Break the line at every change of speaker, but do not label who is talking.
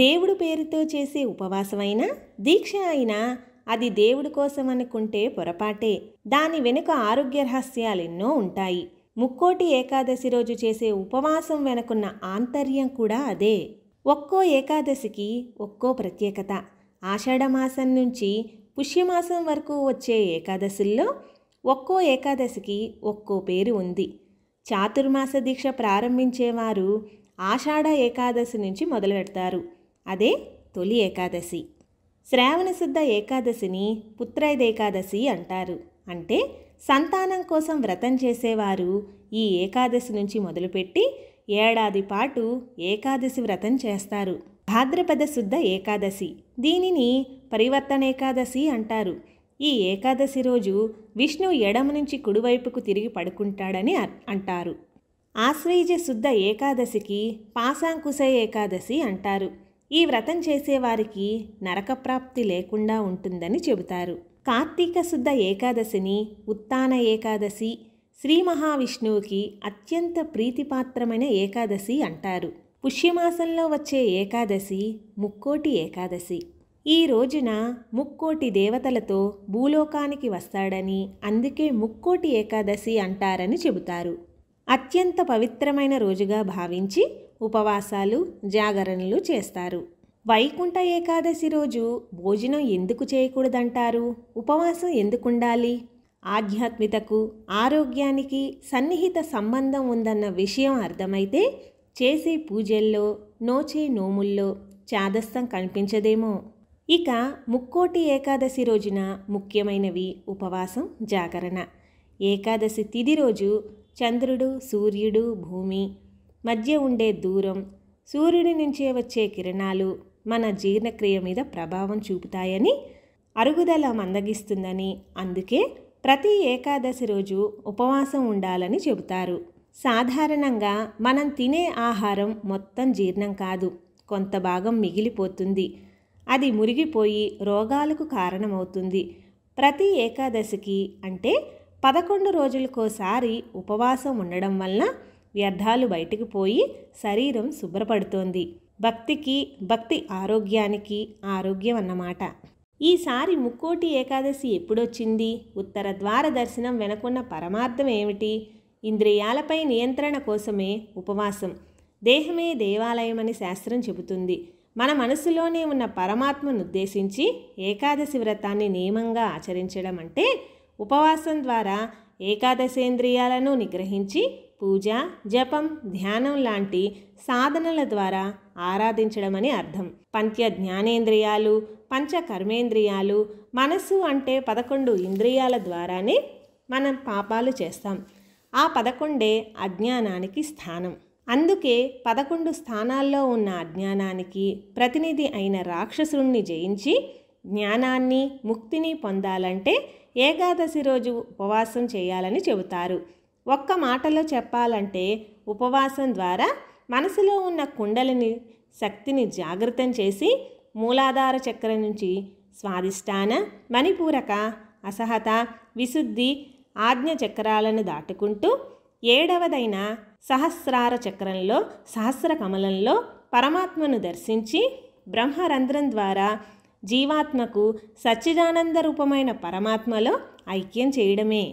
దేవుడు పేరుతో చేసే ఉపవాసమైనా దీక్ష అయినా అది దేవుడి కోసం అనుకుంటే పొరపాటే దాని వెనుక ఆరోగ్య రహస్యాలెన్నో ఉంటాయి ముక్కోటి ఏకాదశి రోజు చేసే ఉపవాసం వెనుకున్న ఆంతర్యం కూడా అదే ఒక్కో ఏకాదశికి ఒక్కో ప్రత్యేకత ఆషాఢమాసం నుంచి పుష్యమాసం వరకు వచ్చే ఏకాదశుల్లో ఒక్కో ఏకాదశికి ఒక్కో పేరు ఉంది చాతుర్మాస దీక్ష ప్రారంభించేవారు ఆషాఢ ఏకాదశి నుంచి మొదలు పెడతారు అదే తొలి ఏకాదశి శ్రావణశుద్ధ ఏకాదశిని పుత్రైదేకాదశి అంటారు అంటే సంతానం కోసం వ్రతం చేసేవారు ఈ ఏకాదశి నుంచి మొదలుపెట్టి ఏడాది పాటు ఏకాదశి వ్రతం చేస్తారు భాద్రపద శుద్ధ ఏకాదశి దీనిని పరివర్తన ఏకాదశి అంటారు ఈ ఏకాదశి రోజు విష్ణు ఎడమ నుంచి కుడివైపుకు తిరిగి పడుకుంటాడని అంటారు ఆశ్వీజ శుద్ధ ఏకాదశికి పాశాంకుశ ఏకాదశి అంటారు ఈ వ్రతం చేసేవారికి నరకప్రాప్తి లేకుండా ఉంటుందని చెబుతారు కార్తీక శుద్ధ ఏకాదశిని ఉత్తాన ఏకాదశి శ్రీ మహావిష్ణువుకి అత్యంత ప్రీతిపాత్రమైన ఏకాదశి అంటారు పుష్యమాసంలో వచ్చే ఏకాదశి ముక్కోటి ఏకాదశి ఈ రోజున ముక్కోటి దేవతలతో భూలోకానికి వస్తాడని అందుకే ముక్కోటి ఏకాదశి అంటారని చెబుతారు అత్యంత పవిత్రమైన రోజుగా భావించి ఉపవాసాలు జాగరణలు చేస్తారు వైకుంఠ ఏకాదశి రోజు భోజనం ఎందుకు చేయకూడదంటారు ఉపవాసం ఎందుకుండాలి ఆధ్యాత్మికతకు ఆరోగ్యానికి సన్నిహిత సంబంధం ఉందన్న విషయం అర్థమైతే చేసే పూజల్లో నోచే నోముల్లో చాదస్తం కనిపించదేమో ఇక ముక్కోటి ఏకాదశి రోజున ముఖ్యమైనవి ఉపవాసం జాగరణ ఏకాదశి తిది రోజు చంద్రుడు సూర్యుడు భూమి మధ్య ఉండే దూరం సూర్యుడి నుంచే వచ్చే కిరణాలు మన జీర్ణక్రియ మీద ప్రభావం చూపుతాయని అరుగుదల మందగిస్తుందని అందుకే ప్రతి ఏకాదశి రోజు ఉపవాసం ఉండాలని చెబుతారు సాధారణంగా మనం తినే ఆహారం మొత్తం జీర్ణం కాదు కొంత భాగం మిగిలిపోతుంది అది మురిగిపోయి రోగాలకు కారణమవుతుంది ప్రతి ఏకాదశికి అంటే పదకొండు రోజులకోసారి ఉపవాసం ఉండడం వలన వ్యర్థాలు బయటకు పోయి శరీరం శుభ్రపడుతోంది భక్తికి భక్తి ఆరోగ్యానికి ఆరోగ్యం అన్నమాట ఈసారి ముక్కోటి ఏకాదశి ఎప్పుడొచ్చింది ఉత్తర ద్వార దర్శనం వెనకున్న పరమార్థం ఏమిటి ఇంద్రియాలపై నియంత్రణ కోసమే ఉపవాసం దేహమే దేవాలయమని శాస్త్రం చెబుతుంది మన మనసులోనే ఉన్న పరమాత్మను ఉద్దేశించి ఏకాదశి వ్రతాన్ని నియమంగా ఆచరించడం అంటే ఉపవాసం ద్వారా ఏకాదశేంద్రియాలను నిగ్రహించి పూజ జపం ధ్యానం లాంటి సాధనల ద్వారా ఆరాధించడమని అర్థం పంచ జ్ఞానేంద్రియాలు పంచ కర్మేంద్రియాలు మనస్సు అంటే పదకొండు ఇంద్రియాల ద్వారానే మనం పాపాలు చేస్తాం ఆ పదకొండే అజ్ఞానానికి స్థానం అందుకే పదకొండు స్థానాల్లో ఉన్న అజ్ఞానానికి ప్రతినిధి అయిన రాక్షసుణ్ణి జయించి జ్ఞానాన్ని ముక్తిని పొందాలంటే ఏకాదశి రోజు ఉపవాసం చేయాలని చెబుతారు ఒక్క మాటలో చెప్పాలంటే ఉపవాసం ద్వారా మనసులో ఉన్న కుండలిని శక్తిని జాగృతం చేసి మూలాధార చక్రం నుంచి స్వాధిష్టాన మణిపూరక అసహత విశుద్ధి ఆజ్ఞ చక్రాలను దాటుకుంటూ ఏడవదైన సహస్రార చక్రంలో సహస్ర కమలంలో పరమాత్మను దర్శించి బ్రహ్మరంధ్రం ద్వారా జీవాత్మకు సచ్చిదానంద రూపమైన పరమాత్మలో ఐక్యం చేయడమే